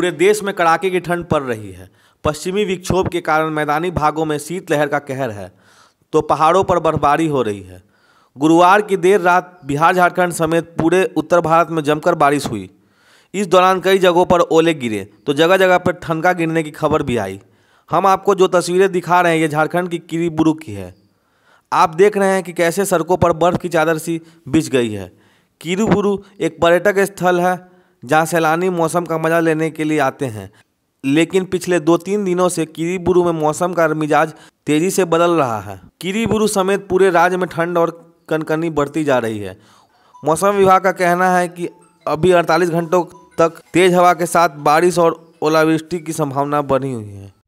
पूरे देश में कड़ाके की ठंड पड़ रही है पश्चिमी विक्षोभ के कारण मैदानी भागों में शीतलहर का कहर है तो पहाड़ों पर बर्फबारी हो रही है गुरुवार की देर रात बिहार झारखंड समेत पूरे उत्तर भारत में जमकर बारिश हुई इस दौरान कई जगहों पर ओले गिरे तो जगह जगह पर ठनका गिरने की खबर भी आई हम आपको जो तस्वीरें दिखा रहे हैं ये झारखंड की बुरु की है आप देख रहे हैं कि कैसे सड़कों पर बर्फ़ की चादर सी बिछ गई है किरुबुरु एक पर्यटक स्थल है जहाँ सैलानी मौसम का मजा लेने के लिए आते हैं लेकिन पिछले दो तीन दिनों से किरीबुरु में मौसम का मिजाज तेजी से बदल रहा है किरीबुरु समेत पूरे राज्य में ठंड और कनकनी बढ़ती जा रही है मौसम विभाग का कहना है कि अभी 48 घंटों तक तेज हवा के साथ बारिश और ओलावृष्टि की संभावना बनी हुई है